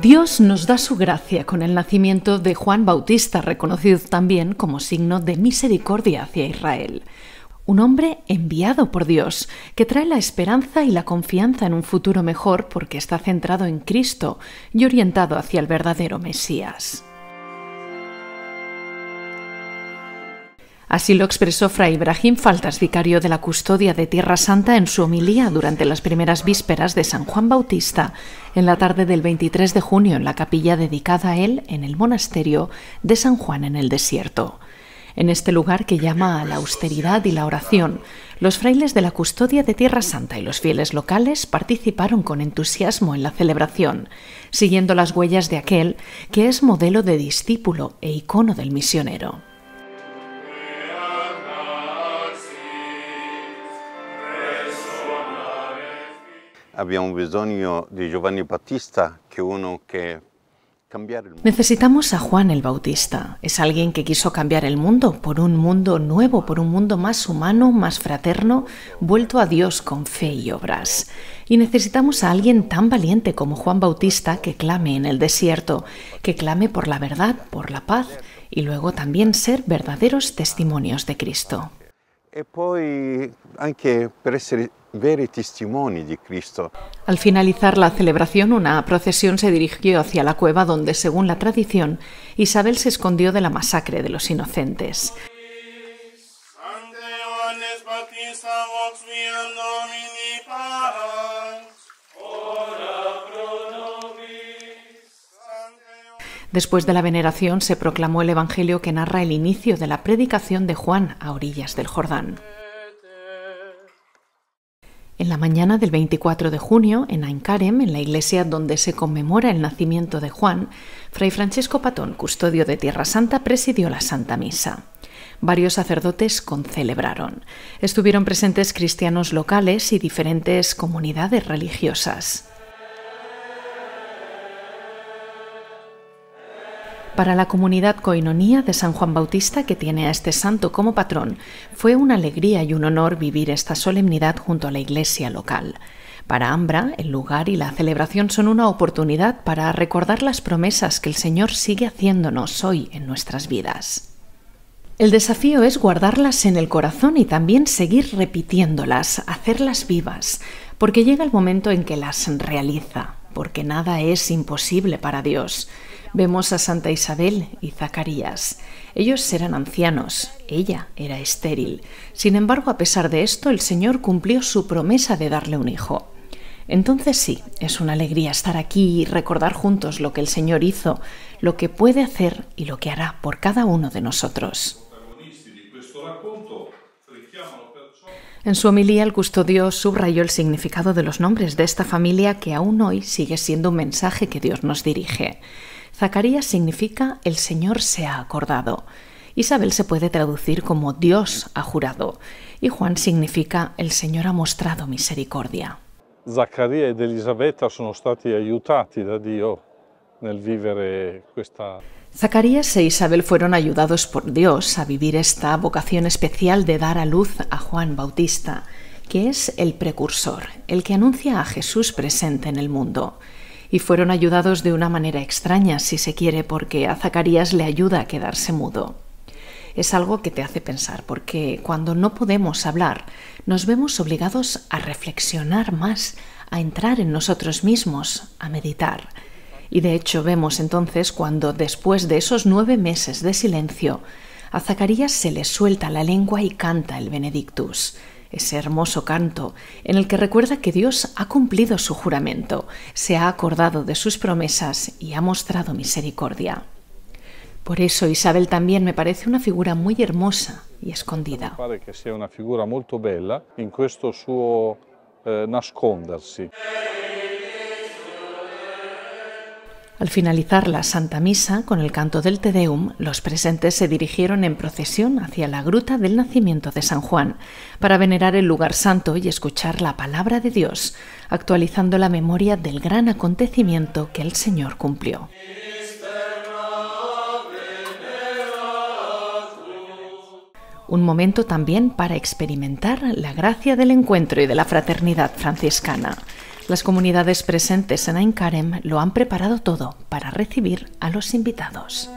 Dios nos da su gracia con el nacimiento de Juan Bautista, reconocido también como signo de misericordia hacia Israel. Un hombre enviado por Dios, que trae la esperanza y la confianza en un futuro mejor porque está centrado en Cristo y orientado hacia el verdadero Mesías. Así lo expresó Fray Ibrahim Faltas, vicario de la custodia de Tierra Santa, en su homilía durante las primeras vísperas de San Juan Bautista, en la tarde del 23 de junio en la capilla dedicada a él en el monasterio de San Juan en el desierto. En este lugar que llama a la austeridad y la oración, los frailes de la custodia de Tierra Santa y los fieles locales participaron con entusiasmo en la celebración, siguiendo las huellas de aquel que es modelo de discípulo e icono del misionero. Necesitamos a Juan el Bautista. Es alguien que quiso cambiar el mundo por un mundo nuevo, por un mundo más humano, más fraterno, vuelto a Dios con fe y obras. Y necesitamos a alguien tan valiente como Juan Bautista que clame en el desierto, que clame por la verdad, por la paz y luego también ser verdaderos testimonios de Cristo. Cristo. Al finalizar la celebración, una procesión se dirigió hacia la cueva donde, según la tradición, Isabel se escondió de la masacre de los inocentes. Después de la veneración se proclamó el Evangelio que narra el inicio de la predicación de Juan a orillas del Jordán. En la mañana del 24 de junio, en Aincarem, en la iglesia donde se conmemora el nacimiento de Juan, Fray Francisco Patón, custodio de Tierra Santa, presidió la Santa Misa. Varios sacerdotes concelebraron. Estuvieron presentes cristianos locales y diferentes comunidades religiosas. Para la comunidad coinonía de San Juan Bautista, que tiene a este santo como patrón, fue una alegría y un honor vivir esta solemnidad junto a la iglesia local. Para Ambra, el lugar y la celebración son una oportunidad para recordar las promesas que el Señor sigue haciéndonos hoy en nuestras vidas. El desafío es guardarlas en el corazón y también seguir repitiéndolas, hacerlas vivas, porque llega el momento en que las realiza, porque nada es imposible para Dios vemos a Santa Isabel y Zacarías. Ellos eran ancianos, ella era estéril. Sin embargo, a pesar de esto, el Señor cumplió su promesa de darle un hijo. Entonces sí, es una alegría estar aquí y recordar juntos lo que el Señor hizo, lo que puede hacer y lo que hará por cada uno de nosotros. En su homilía, el custodio subrayó el significado de los nombres de esta familia que aún hoy sigue siendo un mensaje que Dios nos dirige. Zacarías significa el Señor se ha acordado. Isabel se puede traducir como Dios ha jurado y Juan significa el Señor ha mostrado misericordia. Zacarías e Isabel fueron ayudados por Dios a vivir esta vocación especial de dar a luz a Juan Bautista, que es el precursor, el que anuncia a Jesús presente en el mundo y fueron ayudados de una manera extraña, si se quiere, porque a Zacarías le ayuda a quedarse mudo. Es algo que te hace pensar, porque cuando no podemos hablar, nos vemos obligados a reflexionar más, a entrar en nosotros mismos, a meditar. Y de hecho vemos entonces cuando, después de esos nueve meses de silencio, a Zacarías se le suelta la lengua y canta el Benedictus ese hermoso canto en el que recuerda que Dios ha cumplido su juramento, se ha acordado de sus promesas y ha mostrado misericordia. Por eso Isabel también me parece una figura muy hermosa y escondida. Parece que sea una figura muy bella en al finalizar la Santa Misa, con el canto del Te Deum, los presentes se dirigieron en procesión hacia la gruta del nacimiento de San Juan, para venerar el lugar santo y escuchar la palabra de Dios, actualizando la memoria del gran acontecimiento que el Señor cumplió. un momento también para experimentar la gracia del encuentro y de la fraternidad franciscana. Las comunidades presentes en Karem lo han preparado todo para recibir a los invitados.